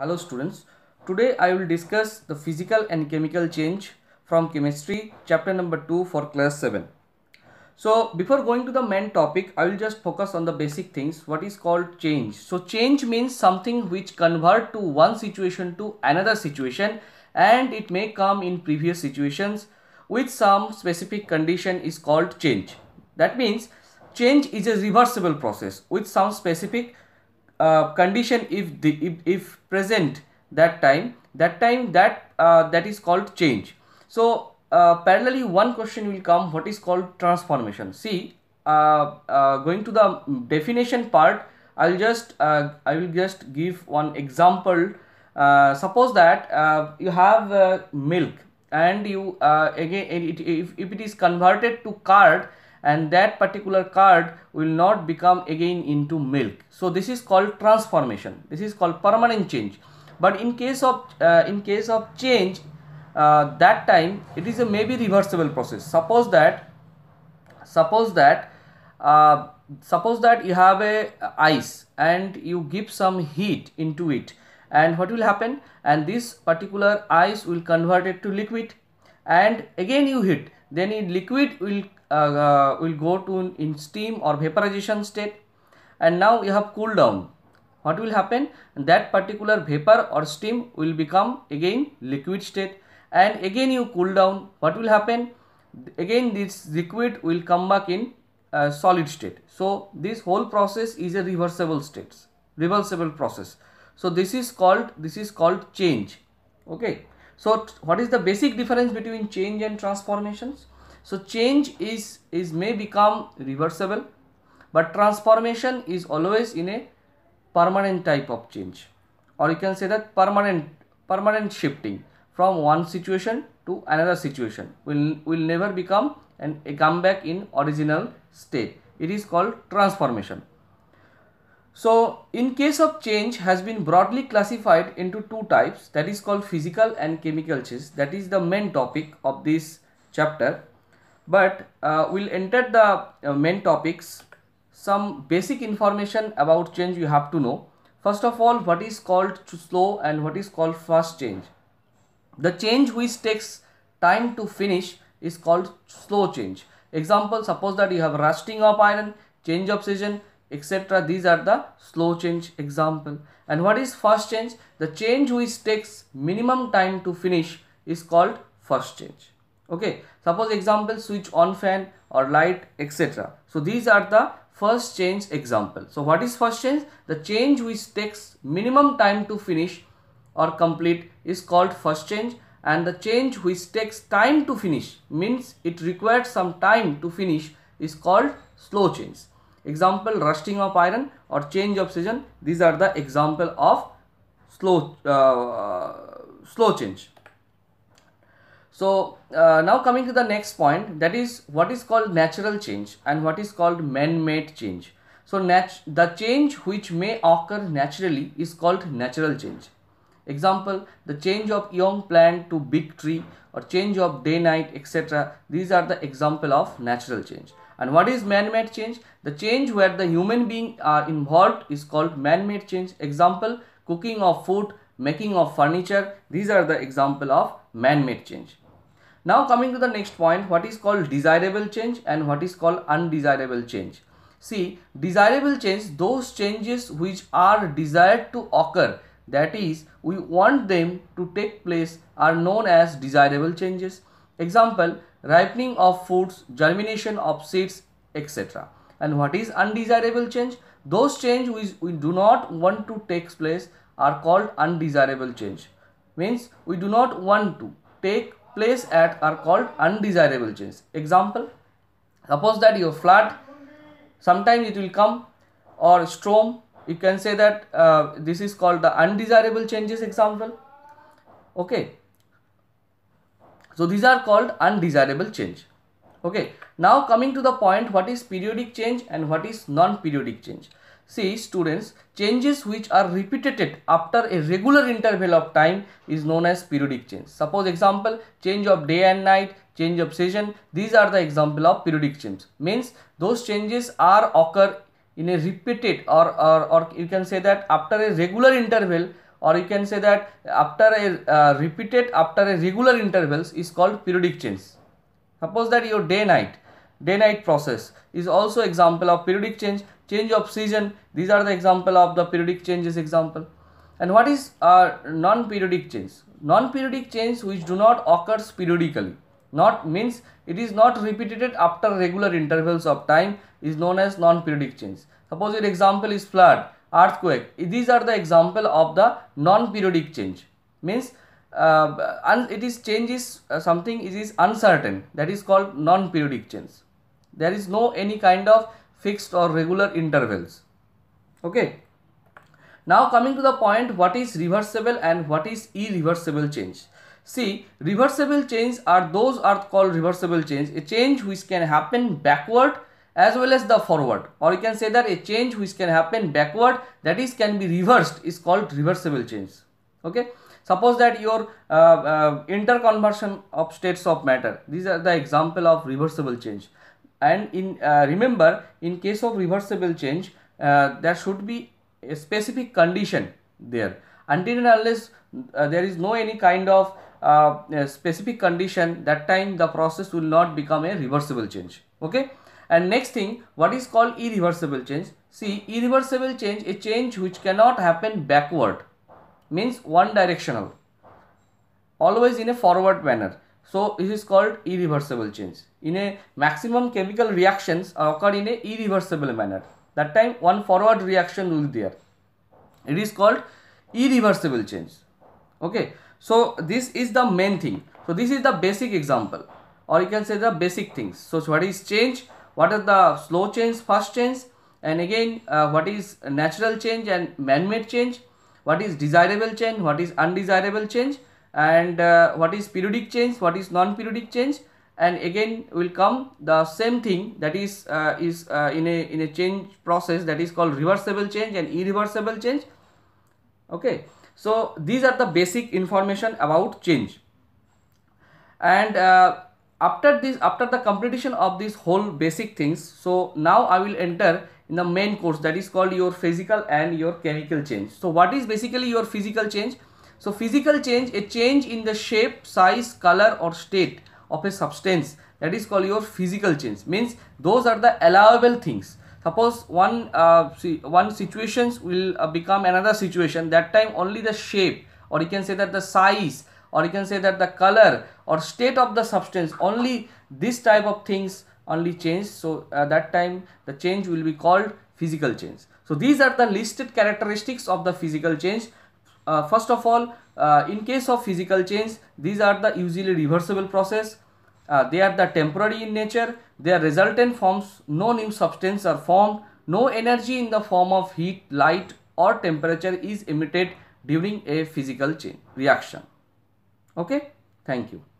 Hello students, today I will discuss the physical and chemical change from chemistry chapter number 2 for class 7. So before going to the main topic, I will just focus on the basic things what is called change. So change means something which convert to one situation to another situation and it may come in previous situations with some specific condition is called change. That means change is a reversible process with some specific uh, condition if, the, if, if present that time that time that uh, that is called change so uh, parallelly one question will come what is called transformation see uh, uh, going to the definition part i will just uh, i will just give one example suppose that you have milk and you again it, if, if it is converted to card and that particular card will not become again into milk. So this is called transformation. This is called permanent change. But in case of uh, in case of change, uh, that time it is a maybe reversible process. Suppose that suppose that uh, suppose that you have a uh, ice and you give some heat into it and what will happen and this particular ice will convert it to liquid and again you heat then in liquid will uh, uh, will go to in steam or vaporization state and now you have cooled down what will happen that particular vapor or steam will become again liquid state and again you cool down what will happen again this liquid will come back in uh, solid state so this whole process is a reversible states reversible process so this is called this is called change okay so what is the basic difference between change and transformations? So change is, is may become reversible but transformation is always in a permanent type of change or you can say that permanent permanent shifting from one situation to another situation will will never become and a comeback in original state it is called transformation so in case of change has been broadly classified into two types that is called physical and chemical change that is the main topic of this chapter but uh, we'll enter the uh, main topics some basic information about change you have to know first of all what is called slow and what is called fast change the change which takes time to finish is called slow change example suppose that you have rusting of iron change of season etc these are the slow change example and what is is first change the change which takes minimum time to finish is called first change okay suppose example switch on fan or light etc so these are the first change example so what is first change the change which takes minimum time to finish or complete is called first change and the change which takes time to finish means it requires some time to finish is called slow change example rusting of iron or change of season these are the example of slow uh, slow change so uh, now coming to the next point that is what is called natural change and what is called man-made change. So the change which may occur naturally is called natural change. Example, the change of young plant to big tree or change of day night etc. These are the example of natural change. And what is man-made change? The change where the human being are involved is called man-made change. Example, cooking of food, making of furniture. These are the example of man-made change. Now coming to the next point, what is called desirable change and what is called undesirable change. See, desirable change, those changes which are desired to occur, that is, we want them to take place are known as desirable changes. Example, ripening of foods, germination of seeds, etc. And what is undesirable change? Those change which we do not want to take place are called undesirable change. Means we do not want to take place at are called undesirable change. Example, suppose that your flood, sometimes it will come or storm. You can say that uh, this is called the undesirable changes example. Okay, so these are called undesirable change. Okay. Now coming to the point what is periodic change and what is non-periodic change. See students, changes which are repeated after a regular interval of time is known as periodic change. Suppose example, change of day and night, change of season, these are the example of periodic change. Means those changes are occur in a repeated or, or, or you can say that after a regular interval or you can say that after a uh, repeated after a regular intervals is called periodic change. Suppose that your day night day night process is also example of periodic change change of season these are the example of the periodic changes example and what is uh, non periodic change non periodic change which do not occurs periodically not means it is not repeated after regular intervals of time is known as non periodic change suppose your example is flood earthquake. These are the example of the non-periodic change. Means uh, it is changes uh, something it is uncertain. That is called non-periodic change. There is no any kind of fixed or regular intervals. Okay. Now coming to the point what is reversible and what is irreversible change. See, reversible change are those are called reversible change, a change which can happen backward as well as the forward or you can say that a change which can happen backward that is can be reversed is called reversible change okay suppose that your uh, uh, interconversion of states of matter these are the example of reversible change and in uh, remember in case of reversible change uh, there should be a specific condition there until and unless uh, there is no any kind of uh, specific condition that time the process will not become a reversible change okay and next thing, what is called irreversible change? See, irreversible change, a change which cannot happen backward, means one directional, always in a forward manner. So, this is called irreversible change. In a maximum chemical reactions occur in a irreversible manner. That time one forward reaction will there. It is called irreversible change. Okay. So, this is the main thing. So, this is the basic example or you can say the basic things. So, what is change? what are the slow change, fast change, and again uh, what is natural change and man-made change, what is desirable change, what is undesirable change, and uh, what is periodic change, what is non-periodic change, and again will come the same thing that is uh, is uh, in a in a change process that is called reversible change and irreversible change. Okay, so these are the basic information about change and uh, after this after the completion of this whole basic things so now i will enter in the main course that is called your physical and your chemical change so what is basically your physical change so physical change a change in the shape size color or state of a substance that is called your physical change means those are the allowable things suppose one uh, one situations will uh, become another situation that time only the shape or you can say that the size or you can say that the color or state of the substance only this type of things only change so uh, that time the change will be called physical change so these are the listed characteristics of the physical change uh, first of all uh, in case of physical change these are the usually reversible process uh, they are the temporary in nature their resultant forms no new substance are formed no energy in the form of heat light or temperature is emitted during a physical change reaction okay thank you